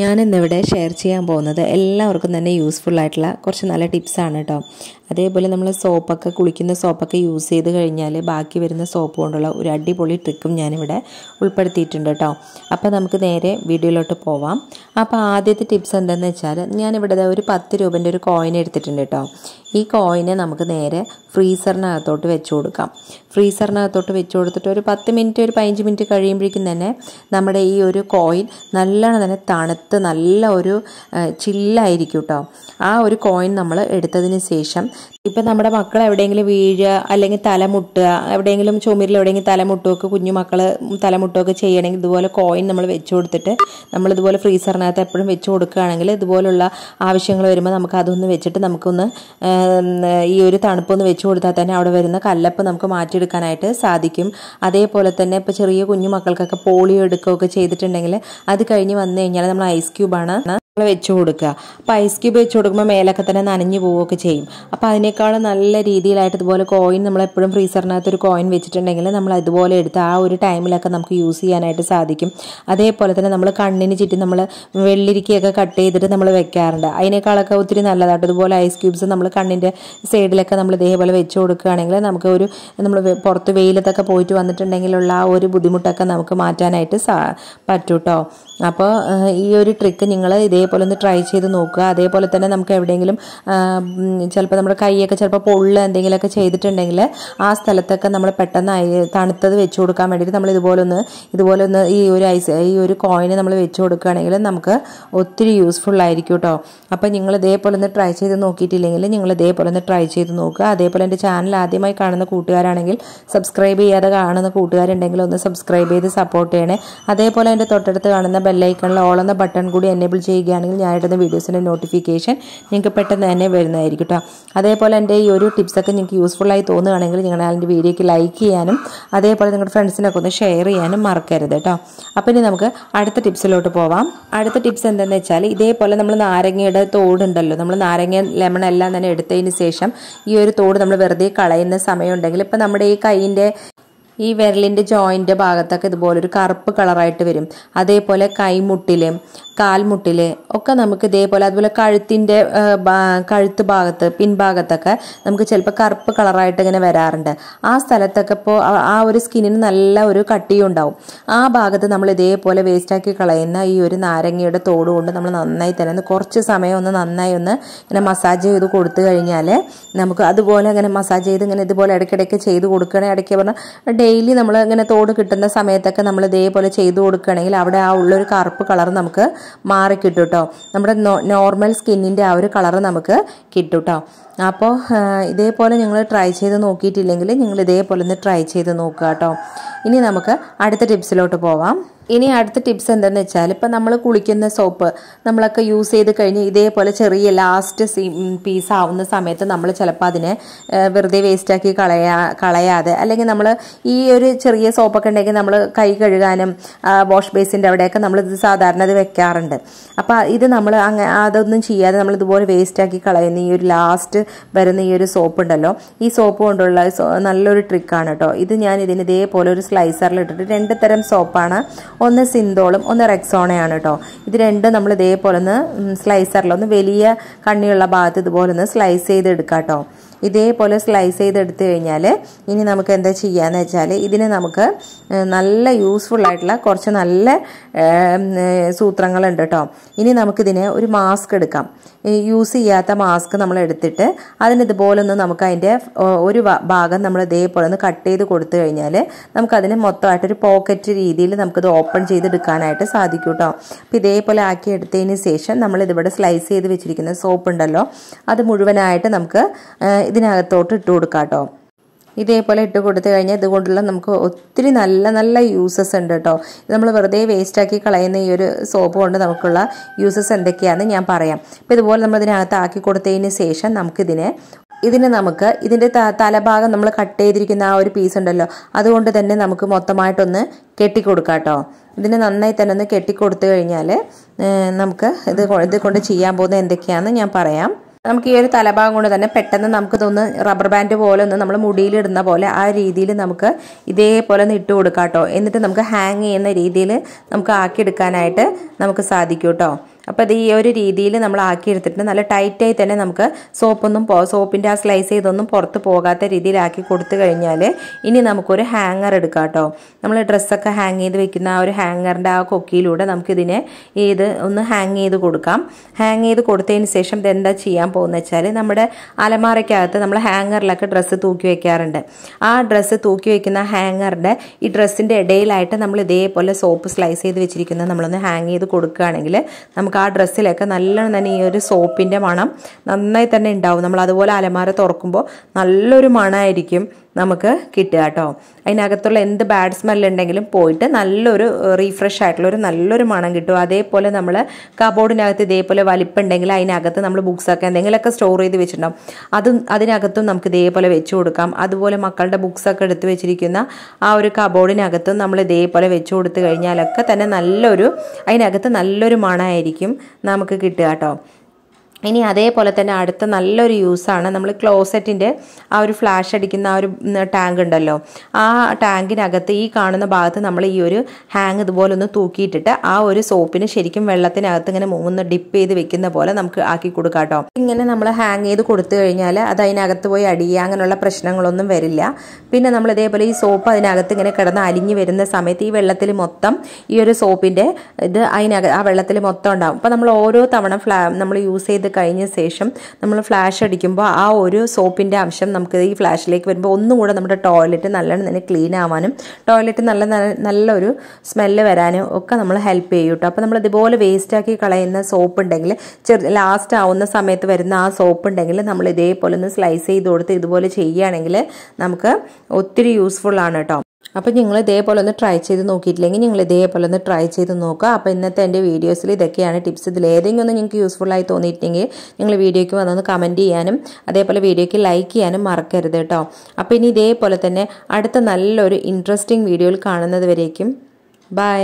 ഞാനിന്നിവിടെ ഷെയർ ചെയ്യാൻ പോകുന്നത് എല്ലാവർക്കും തന്നെ യൂസ്ഫുൾ ആയിട്ടുള്ള കുറച്ച് നല്ല ടിപ്സാണ് കേട്ടോ അതേപോലെ നമ്മൾ സോപ്പൊക്കെ കുളിക്കുന്ന സോപ്പൊക്കെ യൂസ് ചെയ്ത് കഴിഞ്ഞാൽ ബാക്കി വരുന്ന സോപ്പ് കൊണ്ടുള്ള ഒരു അടിപൊളി ട്രിക്കും ഞാനിവിടെ ഉൾപ്പെടുത്തിയിട്ടുണ്ട് കേട്ടോ അപ്പോൾ നമുക്ക് നേരെ വീഡിയോയിലോട്ട് പോവാം അപ്പോൾ ആദ്യത്തെ ടിപ്സ് എന്താണെന്ന് വെച്ചാൽ ഞാനിവിടെ ഒരു പത്ത് രൂപേൻ്റെ ഒരു കോയിൻ എടുത്തിട്ടുണ്ട് കേട്ടോ ഈ കോയിനെ നമുക്ക് നേരെ ഫ്രീസറിനകത്തോട്ട് വെച്ച് കൊടുക്കാം ഫ്രീസറിനകത്തോട്ട് വെച്ച് കൊടുത്തിട്ട് ഒരു പത്ത് മിനിറ്റ് ഒരു പതിനഞ്ച് മിനിറ്റ് കഴിയുമ്പോഴേക്കും തന്നെ നമ്മുടെ ഈ ഒരു കോയിൻ നല്ലോണം തന്നെ തണുത്ത് കറുത്ത് നല്ല ഒരു ചില്ലായിരിക്കും കേട്ടോ ആ ഒരു കോയിൻ നമ്മൾ എടുത്തതിന് ശേഷം ഇപ്പം നമ്മുടെ മക്കൾ എവിടെയെങ്കിലും വീഴുക അല്ലെങ്കിൽ തലമുട്ടുക എവിടെയെങ്കിലും ചുമരിൽ എവിടെയെങ്കിലും തലമുട്ടുകയൊക്കെ കുഞ്ഞു മക്കൾ തലമുട്ടുകയൊക്കെ ചെയ്യണമെങ്കിൽ ഇതുപോലെ കോയിൻ നമ്മൾ വെച്ച് കൊടുത്തിട്ട് നമ്മൾ ഇതുപോലെ ഫ്രീസറിനകത്ത് എപ്പോഴും വെച്ച് കൊടുക്കുകയാണെങ്കിൽ ഇതുപോലുള്ള ആവശ്യങ്ങൾ വരുമ്പോൾ നമുക്ക് അതൊന്ന് വെച്ചിട്ട് നമുക്കൊന്ന് ഈ ഒരു തണുപ്പൊന്ന് വെച്ച് കൊടുത്താൽ തന്നെ അവിടെ വരുന്ന കല്ലപ്പ് നമുക്ക് മാറ്റിയെടുക്കാനായിട്ട് സാധിക്കും അതേപോലെ തന്നെ ഇപ്പോൾ ചെറിയ കുഞ്ഞു മക്കൾക്കൊക്കെ പോളിയോ എടുക്കുകയൊക്കെ ചെയ്തിട്ടുണ്ടെങ്കിൽ അത് കഴിഞ്ഞ് വന്നു കഴിഞ്ഞാൽ നമ്മൾ ഐസ് ആണ് വെച്ച് കൊടുക്കുക അപ്പോൾ ഐസ് ക്യൂബ് വെച്ച് കൊടുക്കുമ്പോൾ മേലൊക്കെ തന്നെ നനഞ്ഞു പോവുകയൊക്കെ ചെയ്യും അപ്പോൾ അതിനേക്കാൾ നല്ല രീതിയിലായിട്ട് ഇതുപോലെ കോയിൻ നമ്മളെപ്പോഴും ഫ്രീസറിനകത്ത് ഒരു കോയിൻ വെച്ചിട്ടുണ്ടെങ്കിൽ നമ്മൾ അതുപോലെ എടുത്ത് ആ ഒരു ടൈമിലൊക്കെ നമുക്ക് യൂസ് ചെയ്യാനായിട്ട് സാധിക്കും അതേപോലെ തന്നെ നമ്മൾ കണ്ണിന് ചുറ്റും നമ്മൾ വെള്ളിരിക്കയൊക്കെ കട്ട് ചെയ്തിട്ട് നമ്മൾ വെക്കാറുണ്ട് അതിനേക്കാളൊക്കെ ഒത്തിരി നല്ലതായിട്ട് ഇതുപോലെ ഐസ് ക്യൂബ്സ് നമ്മൾ കണ്ണിൻ്റെ സൈഡിലൊക്കെ നമ്മൾ ഇതേപോലെ വെച്ച് കൊടുക്കുകയാണെങ്കിൽ നമുക്ക് ഒരു നമ്മൾ പുറത്ത് വെയിലത്തൊക്കെ പോയിട്ട് വന്നിട്ടുണ്ടെങ്കിലുള്ള ആ ഒരു ബുദ്ധിമുട്ടൊക്കെ നമുക്ക് മാറ്റാനായിട്ട് സാ പറ്റൂട്ടോ അപ്പോൾ ഈ ഒരു ട്രിക്ക് നിങ്ങൾ ഇതേ അതേപോലെ ഒന്ന് ട്രൈ ചെയ്ത് നോക്കുക അതേപോലെ തന്നെ നമുക്ക് എവിടെയെങ്കിലും ചിലപ്പോൾ നമ്മുടെ കൈയൊക്കെ ചിലപ്പോൾ പൊള്ള എന്തെങ്കിലുമൊക്കെ ചെയ്തിട്ടുണ്ടെങ്കിൽ ആ സ്ഥലത്തൊക്കെ നമ്മൾ പെട്ടെന്ന് തണുത്തത് വെച്ച് കൊടുക്കാൻ വേണ്ടിയിട്ട് നമ്മൾ ഇതുപോലെ ഒന്ന് ഇതുപോലെ ഒന്ന് ഈ ഒരു ഐസ് ഈ ഒരു കോയിന് നമ്മൾ വെച്ച് കൊടുക്കുകയാണെങ്കിൽ നമുക്ക് ഒത്തിരി യൂസ്ഫുൾ ആയിരിക്കും കേട്ടോ അപ്പോൾ നിങ്ങൾ ഇതേപോലെ ഒന്ന് ട്രൈ ചെയ്ത് നോക്കിയിട്ടില്ലെങ്കിൽ നിങ്ങൾ ഇതേപോലെ ഒന്ന് ട്രൈ ചെയ്ത് നോക്കുക അതേപോലെ എൻ്റെ ചാനൽ ആദ്യമായി കാണുന്ന കൂട്ടുകാരാണെങ്കിൽ സബ്സ്ക്രൈബ് ചെയ്യാതെ കാണുന്ന കൂട്ടുകാരുണ്ടെങ്കിൽ ഒന്ന് സബ്സ്ക്രൈബ് ചെയ്ത് സപ്പോർട്ട് ചെയ്യണേ അതേപോലെ എൻ്റെ തൊട്ടടുത്ത് കാണുന്ന ബെല്ലൈക്കണിൽ ഓളെന്ന ബട്ടൺ കൂടി എനേബിൾ ചെയ്യുക ചെയ്യുകയാണെങ്കിൽ ഞാൻ ഇടുന്ന വീഡിയോസിൻ്റെ നോട്ടിഫിക്കേഷൻ നിങ്ങൾക്ക് പെട്ടെന്ന് തന്നെ വരുന്നതായിരിക്കും കേട്ടോ അതേപോലെ എൻ്റെ ഈ ഒരു ടിപ്സൊക്കെ നിങ്ങൾക്ക് യൂസ്ഫുള്ളായി തോന്നുകയാണെങ്കിൽ നിങ്ങളുടെ എൻ്റെ വീഡിയോയ്ക്ക് ലൈക്ക് ചെയ്യാനും അതേപോലെ നിങ്ങളുടെ ഫ്രണ്ട്സിനൊക്കെ ഒന്ന് ഷെയർ ചെയ്യാനും മറക്കരുത് കേട്ടോ അപ്പോൾ ഇനി നമുക്ക് അടുത്ത ടിപ്സിലോട്ട് പോവാം അടുത്ത ടിപ്സ് എന്താണെന്ന് വെച്ചാൽ ഇതേപോലെ നമ്മൾ നാരങ്ങയുടെ തോടുണ്ടല്ലോ നമ്മൾ നാരങ്ങ ലെമൺ എല്ലാം തന്നെ എടുത്തതിന് ശേഷം ഈ ഒരു തോട് നമ്മൾ വെറുതെ കളയുന്ന സമയമുണ്ടെങ്കിൽ ഇപ്പം നമ്മുടെ ഈ കൈയിൻ്റെ ഈ വിരലിൻ്റെ ജോയിൻ്റ് ഭാഗത്തൊക്കെ ഇതുപോലൊരു കറുപ്പ് കളറായിട്ട് വരും അതേപോലെ കൈമുട്ടിൽ കാൽമുട്ടിൽ ഒക്കെ നമുക്ക് ഇതേപോലെ അതുപോലെ കഴുത്തിൻ്റെ കഴുത്ത് ഭാഗത്ത് പിൻഭാഗത്തൊക്കെ നമുക്ക് ചിലപ്പോൾ കറുപ്പ് കളറായിട്ട് ഇങ്ങനെ വരാറുണ്ട് ആ സ്ഥലത്തൊക്കെ ഇപ്പോൾ ആ ഒരു സ്കിന്നിന് നല്ല ഒരു കട്ടിയുണ്ടാവും ആ ഭാഗത്ത് നമ്മൾ ഇതേപോലെ വേസ്റ്റാക്കി കളയുന്ന ഈ ഒരു നാരങ്ങയുടെ തോട് കൊണ്ട് നമ്മൾ നന്നായി തന്നെ ഒന്ന് കുറച്ച് സമയം ഒന്ന് നന്നായി ഒന്ന് ഇങ്ങനെ മസാജ് ചെയ്ത് കൊടുത്തു കഴിഞ്ഞാൽ നമുക്ക് അതുപോലെ അങ്ങനെ മസാജ് ചെയ്ത് ഇങ്ങനെ ഇതുപോലെ ഇടയ്ക്കിടയ്ക്ക് ചെയ്ത് കൊടുക്കണേ ഇടയ്ക്ക് പറഞ്ഞാൽ ഡെയിലി നമ്മൾ ഇങ്ങനെ തോട് കിട്ടുന്ന സമയത്തൊക്കെ നമ്മൾ ഇതേപോലെ ചെയ്തു കൊടുക്കുകയാണെങ്കിൽ അവിടെ ആ ഉള്ളൊരു കറുപ്പ് കളർ നമുക്ക് മാറിക്കിട്ടും കേട്ടോ നമ്മുടെ നോർമൽ സ്കിന്നിൻ്റെ ആ ഒരു കളർ നമുക്ക് കിട്ടും കേട്ടോ അപ്പോൾ ഇതേപോലെ നിങ്ങൾ ട്രൈ ചെയ്ത് നോക്കിയിട്ടില്ലെങ്കിൽ നിങ്ങൾ ഇതേപോലെ ഒന്ന് ട്രൈ ചെയ്ത് നോക്കുക കേട്ടോ ഇനി നമുക്ക് അടുത്ത ടിപ്സിലോട്ട് പോവാം ഇനി അടുത്ത ടിപ്സ് എന്താണെന്ന് വെച്ചാൽ ഇപ്പം നമ്മൾ കുളിക്കുന്ന സോപ്പ് നമ്മളൊക്കെ യൂസ് ചെയ്ത് കഴിഞ്ഞ് ഇതേപോലെ ചെറിയ ലാസ്റ്റ് പീസ് ആവുന്ന സമയത്ത് നമ്മൾ ചിലപ്പോൾ അതിനെ വെറുതെ വേസ്റ്റാക്കി കളയാ കളയാതെ അല്ലെങ്കിൽ നമ്മൾ ഈ ഒരു ചെറിയ സോപ്പൊക്കെ ഉണ്ടെങ്കിൽ നമ്മൾ കൈ കഴുകാനും വാഷ് ബേസിൻ്റെ അവിടെയൊക്കെ നമ്മളിത് സാധാരണ ഇത് വെക്കാറുണ്ട് അപ്പോൾ ഇത് നമ്മൾ അങ്ങനെ അതൊന്നും ചെയ്യാതെ നമ്മൾ ഇതുപോലെ വേസ്റ്റാക്കി കളയുന്ന ഈ ഒരു ലാസ്റ്റ് വരുന്ന ഈ ഒരു സോപ്പ് ഉണ്ടല്ലോ ഈ സോപ്പ് കൊണ്ടുള്ള നല്ലൊരു ട്രിക്കാണ് കേട്ടോ ഇത് ഞാൻ ഇതിന് ഇതേപോലെ ഒരു സ്ലൈസറിൽ ഇട്ടിട്ട് രണ്ട് തരം സോപ്പാണ് ഒന്ന് സിന്തോളും ഒന്ന് റെക്സോണയാണ് കേട്ടോ ഇത് രണ്ടും നമ്മൾ ഇതേപോലെ ഒന്ന് സ്ലൈസറിൽ ഒന്ന് വലിയ കണ്ണിയുള്ള ഭാഗത്ത് ഇതുപോലെ ഒന്ന് സ്ലൈസ് ചെയ്ത് എടുക്കാം കേട്ടോ ഇതേപോലെ സ്ലൈസ് ചെയ്തെടുത്തു കഴിഞ്ഞാൽ ഇനി നമുക്ക് എന്താ ചെയ്യാന്ന് വെച്ചാൽ ഇതിനെ നമുക്ക് നല്ല യൂസ്ഫുൾ ആയിട്ടുള്ള കുറച്ച് നല്ല സൂത്രങ്ങളുണ്ട് കേട്ടോ ഇനി നമുക്കിതിന് ഒരു മാസ്ക് എടുക്കാം യൂസ് ചെയ്യാത്ത മാസ്ക് നമ്മൾ എടുത്തിട്ട് അതിന് ഒന്ന് നമുക്ക് അതിൻ്റെ ഒരു ഭാഗം നമ്മൾ ഇതേപോലെ ഒന്ന് കട്ട് ചെയ്ത് കൊടുത്തു കഴിഞ്ഞാൽ നമുക്കതിന് മൊത്തമായിട്ടൊരു പോക്കറ്റ് രീതിയിൽ നമുക്കിത് ഓപ്പൺ ചെയ്തെടുക്കാനായിട്ട് സാധിക്കും കേട്ടോ അപ്പോൾ ഇതേപോലെ ആക്കി എടുത്തതിന് ശേഷം നമ്മൾ ഇതിവിടെ സ്ലൈസ് ചെയ്ത് വെച്ചിരിക്കുന്ന സോപ്പ് ഉണ്ടല്ലോ അത് മുഴുവനായിട്ട് നമുക്ക് ഇതിനകത്തോട്ട് ഇട്ട് കൊടുക്കാം കേട്ടോ ഇതേപോലെ ഇട്ട് കൊടുത്തു കഴിഞ്ഞാൽ ഇതുകൊണ്ടുള്ള നമുക്ക് ഒത്തിരി നല്ല നല്ല യൂസസ് ഉണ്ട് കേട്ടോ ഇത് നമ്മൾ വെറുതെ വേസ്റ്റാക്കി കളയുന്ന ഈ ഒരു സോപ്പ് കൊണ്ട് നമുക്കുള്ള യൂസസ് എന്തൊക്കെയാണെന്ന് ഞാൻ പറയാം അപ്പോൾ ഇതുപോലെ നമ്മൾ ഇതിനകത്ത് ആക്കി കൊടുത്തതിന് ശേഷം നമുക്കിതിനെ ഇതിന് നമുക്ക് ഇതിൻ്റെ തലഭാഗം നമ്മൾ കട്ട് ചെയ്തിരിക്കുന്ന ആ ഒരു പീസ് ഉണ്ടല്ലോ അതുകൊണ്ട് തന്നെ നമുക്ക് മൊത്തമായിട്ടൊന്ന് കെട്ടിക്കൊടുക്കാം കേട്ടോ ഇതിന് നന്നായി തന്നെ ഒന്ന് കെട്ടിക്കൊടുത്തു കഴിഞ്ഞാൽ നമുക്ക് ഇത് ഇത് കൊണ്ട് ചെയ്യാൻ പോകുന്നത് എന്തൊക്കെയാണെന്ന് ഞാൻ പറയാം നമുക്ക് ഈ ഒരു തലഭാഗം കൊണ്ട് തന്നെ പെട്ടെന്ന് നമുക്കിതൊന്ന് റബ്ബർ ബാൻഡ് പോലെ ഒന്ന് നമ്മൾ മുടിയിലിടുന്ന പോലെ ആ രീതിയിൽ നമുക്ക് ഇതേപോലെ ഒന്ന് ഇട്ട് കൊടുക്കാം കേട്ടോ എന്നിട്ട് നമുക്ക് ഹാങ് ചെയ്യുന്ന രീതിയിൽ നമുക്ക് ആക്കിയെടുക്കാനായിട്ട് നമുക്ക് സാധിക്കും കേട്ടോ അപ്പോൾ അത് ഈ ഒരു രീതിയിൽ നമ്മൾ ആക്കിയെടുത്തിട്ട് നല്ല ടൈറ്റായി തന്നെ നമുക്ക് സോപ്പൊന്നും സോപ്പിൻ്റെ ആ സ്ലൈസ് ചെയ്തൊന്നും പുറത്ത് പോകാത്ത രീതിയിലാക്കി കൊടുത്തു കഴിഞ്ഞാൽ ഇനി നമുക്കൊരു ഹാങ്ങർ എടുക്കാം കേട്ടോ നമ്മൾ ഡ്രസ്സൊക്കെ ഹാങ് ചെയ്ത് വെക്കുന്ന ആ ഒരു ഹാങ്ങറിൻ്റെ ആ കൊക്കിയിലൂടെ നമുക്കിതിനെ ഇത് ഒന്ന് ഹാങ് ചെയ്ത് കൊടുക്കാം ഹാങ് ചെയ്ത് കൊടുത്തതിന് ശേഷം ഇതെന്താ ചെയ്യാൻ പോകുന്നത് വെച്ചാൽ നമ്മുടെ അലമാറയ്ക്കകത്ത് നമ്മൾ ഹാങ്ങറിലൊക്കെ ഡ്രസ്സ് തൂക്കി വെക്കാറുണ്ട് ആ ഡ്രസ്സ് തൂക്കി വെക്കുന്ന ഹാങ്ങറിൻ്റെ ഈ ഡ്രസ്സിൻ്റെ ഇടയിലായിട്ട് നമ്മൾ ഇതേപോലെ സോപ്പ് സ്ലൈസ് ചെയ്ത് വെച്ചിരിക്കുന്നത് നമ്മളൊന്ന് ഹാങ് ചെയ്ത് കൊടുക്കുകയാണെങ്കിൽ നമുക്ക് നമുക്ക് ആ ഡ്രസ്സിലൊക്കെ നല്ലോണം തന്നെ ഈ ഒരു സോപ്പിൻ്റെ മണം നന്നായി തന്നെ ഉണ്ടാവും നമ്മൾ അതുപോലെ അലമാര തുറക്കുമ്പോൾ നല്ലൊരു മണമായിരിക്കും നമുക്ക് കിട്ടുക കേട്ടോ അതിനകത്തുള്ള എന്ത് ബാഡ് സ്മെല്ലുണ്ടെങ്കിലും പോയിട്ട് നല്ലൊരു റീഫ്രഷ് ആയിട്ടുള്ള ഒരു നല്ലൊരു മണം കിട്ടും അതേപോലെ നമ്മൾ കബോർഡിനകത്ത് ഇതേപോലെ വലിപ്പുണ്ടെങ്കിൽ അതിനകത്ത് നമ്മൾ ബുക്സൊക്കെ എന്തെങ്കിലുമൊക്കെ സ്റ്റോർ ചെയ്ത് വെച്ചിട്ടുണ്ടാവും അതും അതിനകത്തും നമുക്ക് ഇതേപോലെ വെച്ച് കൊടുക്കാം അതുപോലെ മക്കളുടെ ബുക്സൊക്കെ എടുത്ത് വെച്ചിരിക്കുന്ന ആ ഒരു കബോർഡിനകത്തും നമ്മൾ ഇതേപോലെ വെച്ച് കൊടുത്തു കഴിഞ്ഞാലൊക്കെ തന്നെ നല്ലൊരു അതിനകത്ത് നല്ലൊരു മണമായിരിക്കും നമുക്ക് കിട്ടുക കേട്ടോ ഇനി അതേപോലെ തന്നെ അടുത്ത നല്ലൊരു യൂസാണ് നമ്മൾ ക്ലോസറ്റിൻ്റെ ആ ഒരു ഫ്ലാഷ് അടിക്കുന്ന ആ ഒരു ടാങ്ക് ഉണ്ടല്ലോ ആ ടാങ്കിനകത്ത് ഈ കാണുന്ന ഭാഗത്ത് നമ്മൾ ഈ ഒരു ഹാങ് ഇതുപോലെ ഒന്ന് തൂക്കിയിട്ടിട്ട് ആ ഒരു സോപ്പിന് ശരിക്കും വെള്ളത്തിനകത്ത് ഇങ്ങനെ മൂന്ന് ഡിപ്പ് ചെയ്ത് വെക്കുന്ന പോലെ നമുക്ക് ആക്കി കൊടുക്കാം കേട്ടോ ഇങ്ങനെ നമ്മൾ ഹാങ് ചെയ്ത് കൊടുത്തു കഴിഞ്ഞാൽ അത് അതിനകത്ത് പോയി അടിയുക അങ്ങനെയുള്ള പ്രശ്നങ്ങളൊന്നും വരില്ല പിന്നെ നമ്മൾ ഇതേപോലെ ഈ സോപ്പ് അതിനകത്ത് ഇങ്ങനെ കിടന്ന് അലിഞ്ഞു വരുന്ന സമയത്ത് ഈ വെള്ളത്തിൽ മൊത്തം ഈ ഒരു സോപ്പിൻ്റെ ഇത് അതിനകത്ത് ആ വെള്ളത്തിൽ മൊത്തം ഉണ്ടാവും അപ്പോൾ നമ്മൾ ഓരോ തവണ ഫ്ലാ നമ്മൾ യൂസ് ചെയ്ത് ചെയ്ത് കഴിഞ്ഞ ശേഷം നമ്മൾ ഫ്ലാഷ് അടിക്കുമ്പോൾ ആ ഒരു സോപ്പിൻ്റെ അംശം നമുക്ക് ഈ ഫ്ലാഷിലേക്ക് വരുമ്പോൾ ഒന്നും കൂടെ നമ്മുടെ ടോയ്ലറ്റ് നല്ലോണം തന്നെ ക്ലീൻ ആവാനും ടോയ്ലറ്റ് നല്ല നല്ലൊരു സ്മെല്ല് വരാനും ഒക്കെ നമ്മൾ ഹെൽപ്പ് ചെയ്യും കേട്ടോ അപ്പോൾ നമ്മൾ ഇതുപോലെ വേസ്റ്റാക്കി കളയുന്ന സോപ്പ് ഉണ്ടെങ്കിൽ ചെറു ലാസ്റ്റ് ആവുന്ന സമയത്ത് വരുന്ന ആ സോപ്പ് ഉണ്ടെങ്കിൽ നമ്മൾ ഇതേപോലെ ഒന്ന് സ്ലൈസ് ചെയ്ത് കൊടുത്ത് ഇതുപോലെ ചെയ്യുകയാണെങ്കിൽ നമുക്ക് ഒത്തിരി യൂസ്ഫുൾ ആണ് കേട്ടോ അപ്പോൾ നിങ്ങൾ ഇതേപോലെ ഒന്ന് ട്രൈ ചെയ്ത് നോക്കിയിട്ടില്ലെങ്കിൽ നിങ്ങൾ ഇതേപോലെ ഒന്ന് ട്രൈ ചെയ്ത് നോക്കുക അപ്പോൾ ഇന്നത്തെ എൻ്റെ വീഡിയോസിൽ ഇതൊക്കെയാണ് ടിപ്സ് ഇതിൽ ഏതെങ്കിലും ഒന്ന് നിങ്ങൾക്ക് യൂസ്ഫുൾ ആയി തോന്നിയിട്ടുണ്ടെങ്കിൽ നിങ്ങൾ വീഡിയോയ്ക്ക് വന്നൊന്ന് കമൻറ്റ് ചെയ്യാനും അതേപോലെ വീഡിയോയ്ക്ക് ലൈക്ക് ചെയ്യാനും മറക്കരുത് കേട്ടോ അപ്പോൾ ഇനി ഇതേപോലെ തന്നെ അടുത്ത നല്ലൊരു ഇൻട്രസ്റ്റിംഗ് വീഡിയോയിൽ കാണുന്നത് വരേക്കും ബൈ